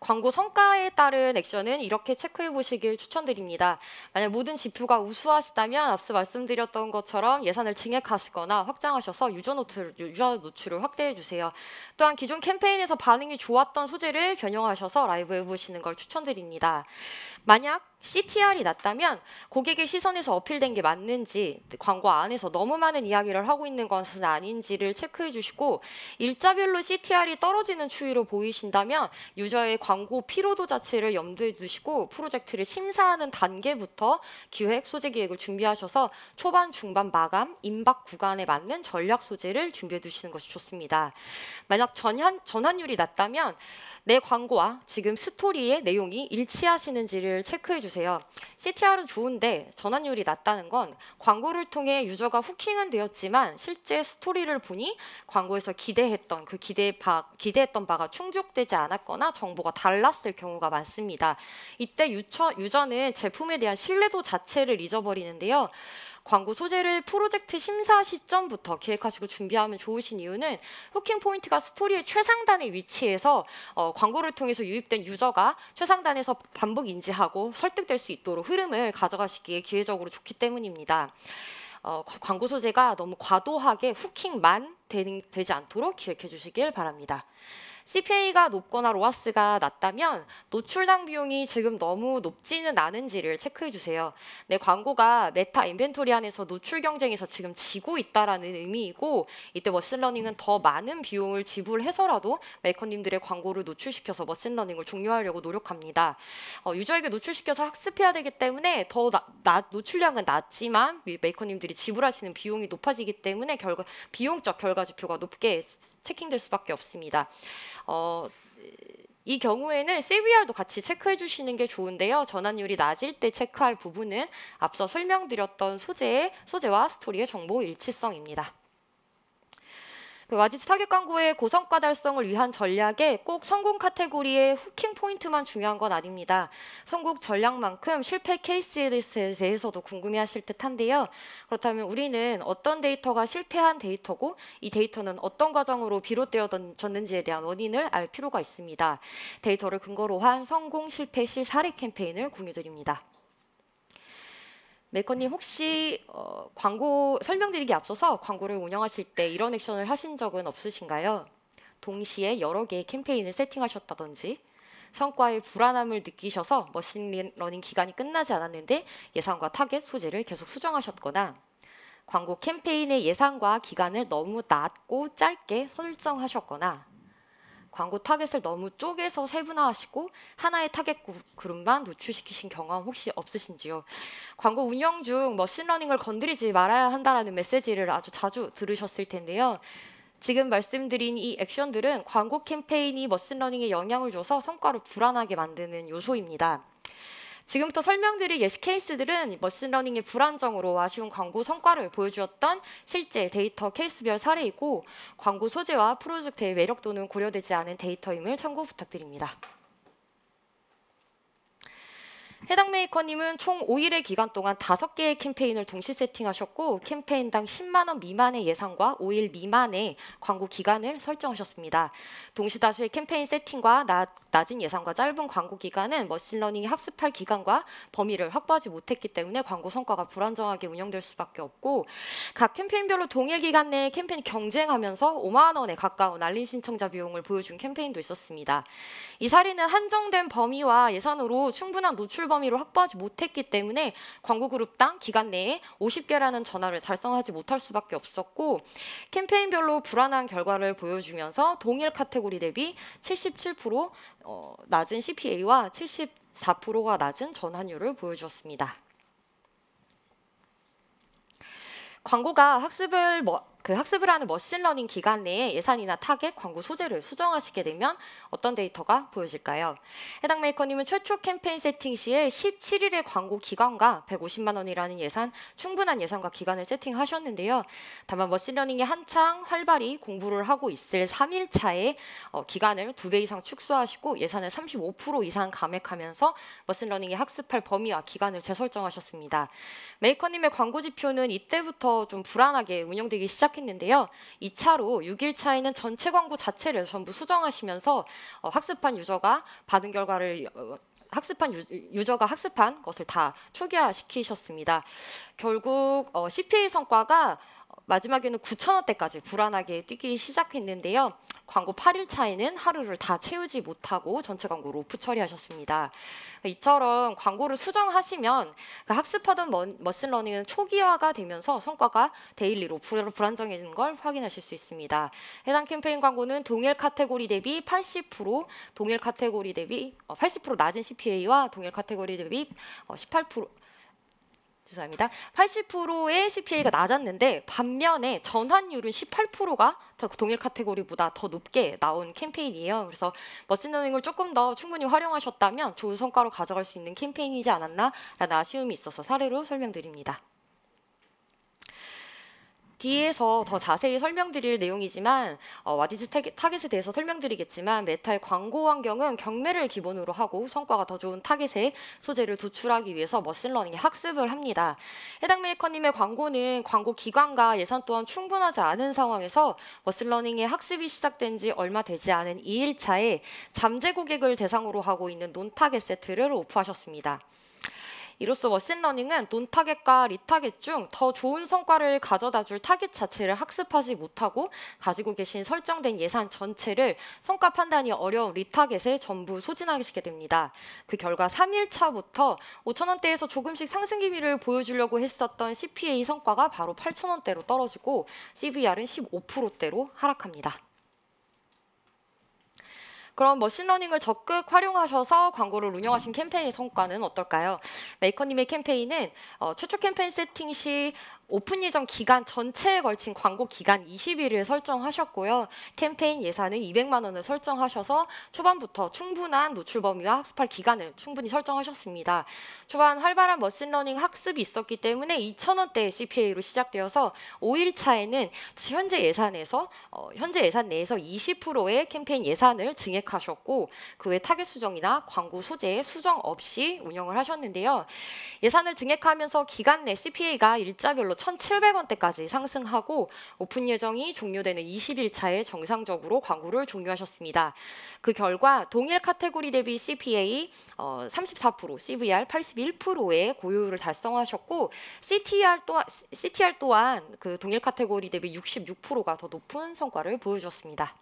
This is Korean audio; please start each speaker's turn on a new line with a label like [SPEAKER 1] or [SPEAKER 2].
[SPEAKER 1] 광고 성과에 따른 액션은 이렇게 체크해 보시길 추천드립니다. 만약 모든 지표가 우수하시다면 앞서 말씀드렸던 것처럼 예산을 증액하시거나 확장하셔서 유저 노출 유저 노출을 확대해 주세요. 또한 기존 캠페인에서 반응이 좋았던 소재를 변형하셔서 라이브 해보시는 걸 추천드립니다. 만약 CTR이 낮다면 고객의 시선에서 어필된 게 맞는지 광고 안에서 너무 많은 이야기를 하고 있는 것은 아닌지를 체크해 주시고 일자별로 CTR이 떨어지는 추이로 보이신다면 유저의 광고 피로도 자체를 염두에 두시고 프로젝트를 심사하는 단계부터 기획, 소재 기획을 준비하셔서 초반, 중반, 마감, 임박 구간에 맞는 전략 소재를 준비해 두시는 것이 좋습니다. 만약 전환, 전환율이 낮다면 내 광고와 지금 스토리의 내용이 일치하시는지를 것 체크해 주세요. CTR은 좋은데 전환율이 낮다는 건 광고를 통해 유저가 후킹은 되었지만 실제 스토리를 보니 광고에서 기대했던 그 기대 바, 기대했던 바가 충족되지 않았거나 정보가 달랐을 경우가 많습니다. 이때 유처, 유저는 제품에 대한 신뢰도 자체를 잊어버리는데요. 광고 소재를 프로젝트 심사 시점부터 기획하시고 준비하면 좋으신 이유는 후킹 포인트가 스토리의 최상단에 위치해서 어, 광고를 통해서 유입된 유저가 최상단에서 반복 인지하고 설득될 수 있도록 흐름을 가져가시기에 기회적으로 좋기 때문입니다. 어, 광고 소재가 너무 과도하게 후킹만 되, 지 않도록 기억해 주시길 바랍니다. CPA가 높거나 로아스가 낮다면 노출당 비용이 지금 너무 높지는 않은지를 체크해 주세요. 내 네, 광고가 메타 인벤토리 안에서 노출 경쟁에서 지금 지고 있다라는 의미이고 이때 머신러닝은 더 많은 비용을 지불해서라도 메이커님들의 광고를 노출시켜서 머신러닝을 종료하려고 노력합니다. 어, 유저에게 노출시켜서 학습해야 되기 때문에 더 나, 나, 노출량은 낮지만 메이커님들이 지불하시는 비용이 높아지기 때문에 결과 비용적 결과 결과 지표가 높게 체킹될 수밖에 없습니다. 어, 이 경우에는 CVR도 같이 체크해 주시는 게 좋은데요. 전환율이 낮을 때 체크할 부분은 앞서 설명드렸던 소재 소재와 스토리의 정보 일치성입니다. 그 와지스 타격 광고의 고성과 달성을 위한 전략에 꼭 성공 카테고리의 후킹 포인트만 중요한 건 아닙니다. 성공 전략만큼 실패 케이스에 대해서도 궁금해하실 듯한데요. 그렇다면 우리는 어떤 데이터가 실패한 데이터고 이 데이터는 어떤 과정으로 비롯되어는지에 대한 원인을 알 필요가 있습니다. 데이터를 근거로 한 성공 실패 실사례 캠페인을 공유드립니다. 메이커님 혹시 어, 광고 설명드리기 앞서서 광고를 운영하실 때 이런 액션을 하신 적은 없으신가요? 동시에 여러 개의 캠페인을 세팅하셨다든지 성과의 불안함을 느끼셔서 머신러닝 기간이 끝나지 않았는데 예상과 타겟 소재를 계속 수정하셨거나 광고 캠페인의 예상과 기간을 너무 낮고 짧게 설정하셨거나 광고 타겟을 너무 쪼개서 세분화하시고 하나의 타겟 그룹만 노출시키신 경험 혹시 없으신지요? 광고 운영 중 머신러닝을 뭐 건드리지 말아야 한다라는 메시지를 아주 자주 들으셨을 텐데요. 지금 말씀드린 이 액션들은 광고 캠페인이 머신러닝에 뭐 영향을 줘서 성과를 불안하게 만드는 요소입니다. 지금부터 설명드릴 예시 케이스들은 머신러닝의 불안정으로 아쉬운 광고 성과를 보여주었던 실제 데이터 케이스별 사례이고 광고 소재와 프로젝트의 매력도는 고려되지 않은 데이터임을 참고 부탁드립니다. 해당 메이커님은 총 5일의 기간 동안 5개의 캠페인을 동시 세팅하셨고 캠페인당 10만 원 미만의 예산과 5일 미만의 광고 기간을 설정하셨습니다. 동시 다수의 캠페인 세팅과 낮 낮은 예산과 짧은 광고 기간은 머신러닝이 학습할 기간과 범위를 확보하지 못했기 때문에 광고 성과가 불안정하게 운영될 수밖에 없고 각 캠페인별로 동일 기간 내에 캠페인 경쟁하면서 5만 원에 가까운 알림 신청자 비용을 보여준 캠페인도 있었습니다. 이 사례는 한정된 범위와 예산으로 충분한 노출 범위를 확보하지 못했기 때문에 광고 그룹당 기간 내에 50개라는 전화를 달성하지 못할 수밖에 없었고 캠페인별로 불안한 결과를 보여주면서 동일 카테고리 대비 77% 어, 낮은 CPA와 74%가 낮은 전환율을 보여주었습니다. 광고가 학습을 뭐그 학습을 하는 머신러닝 기간 내에 예산이나 타겟, 광고 소재를 수정하시게 되면 어떤 데이터가 보여질까요? 해당 메이커님은 최초 캠페인 세팅 시에 17일의 광고 기간과 150만 원이라는 예산, 충분한 예산과 기간을 세팅하셨는데요. 다만 머신러닝이 한창 활발히 공부를 하고 있을 3일차에 어, 기간을 2배 이상 축소하시고 예산을 35% 이상 감액하면서 머신러닝이 학습할 범위와 기간을 재설정하셨습니다. 메이커님의 광고 지표는 이때부터 좀 불안하게 운영되기 시작 시작했는데요. 2차로 6일차에는 전체 광고 자체를 전부 수정하시면서 어, 학습한 유저가 받은 결과를 어, 학습한 유, 저가 학습한 것을 다 초기화시키셨습니다. 결국 어, CPA 성과가 마지막에는 9,000원대까지 불안하게 뛰기 시작했는데요. 광고 8일 차에는 하루를 다 채우지 못하고 전체 광고 로프 처리하셨습니다. 이처럼 광고를 수정하시면 그 학습하던 머신러닝은 초기화가 되면서 성과가 데일리로 불안정해지는 걸 확인하실 수 있습니다. 해당 캠페인 광고는 동일 카테고리 대비 80%, 동일 카테고리 대비 80% 어, 낮은 CPA와 동일 카테고리 대비 18% 어, 죄송합니다. 80%의 CPA가 낮았는데 반면에 전환율은 18%가 동일 카테고리보다 더 높게 나온 캠페인이에요. 그래서 머신러닝을 조금 더 충분히 활용하셨다면 좋은 성과로 가져갈 수 있는 캠페인이지 않았나라는 아쉬움이 있어서 사례로 설명드립니다. 뒤에서 더 자세히 설명드릴 내용이지만 어, 와디즈 타겟에 대해서 설명드리겠지만 메타의 광고 환경은 경매를 기본으로 하고 성과가 더 좋은 타겟의 소재를 도출하기 위해서 머신러닝에 학습을 합니다. 해당 메이커님의 광고는 광고 기간과 예산 또한 충분하지 않은 상황에서 머신러닝의 학습이 시작된 지 얼마 되지 않은 2일차에 잠재 고객을 대상으로 하고 있는 논타겟 세트를 오프하셨습니다. 이로써 머신러닝은 논타겟과 리타겟 중 더 좋은 성과를 가져다 줄 타겟 자체를 학습하지 못하고 가지고 계신 설정된 예산 전체를 성과 판단이 어려운 리타겟에 전부 소진하시게 됩니다. 그 결과 3일차부터 5천원대에서 조금씩 상승 기미를 보여주려고 했었던 CPA 성과가 바로 8천원대로 떨어지고 CVR은 15%대로 하락합니다. 그럼 머신러닝을 뭐 적극 활용하셔서 광고를 운영하신 캠페인의 성과는 어떨까요? 메이커님의 캠페인은 어, 최초 캠페인 세팅 시 오픈 예정 기간 전체에 걸친 광고 기간 20일을 설정하셨고요. 캠페인 예산은 200만 원을 설정하셔서 초반부터 충분한 노출 범위와 학습할 기간을 충분히 설정하셨습니다. 초반 활발한 머신러닝 학습이 있었기 때문에 2 0원대의 CPA로 시작되어서 5일 차에는 현재 예산에서 어, 현재 예산 내에서 20%의 캠페인 예산을 증액 기획하셨고 그 외 타겟 수정이나 광고 소재 수정 없이 운영을 하셨는데요. 예산을 증액하면서 기간 내 CPA가 일자별로 1,700원대까지 상승하고 오픈 예정이 종료되는 20일차에 정상적으로 광고를 종료하셨습니다. 그 결과 동일 카테고리 대비 CPA 34%, CVR 81%의 고율을 달성하셨고 CTR 또한, CTR 또한 그 동일 카테고리 대비 66%가 더 높은 성과를 보여주었습니다.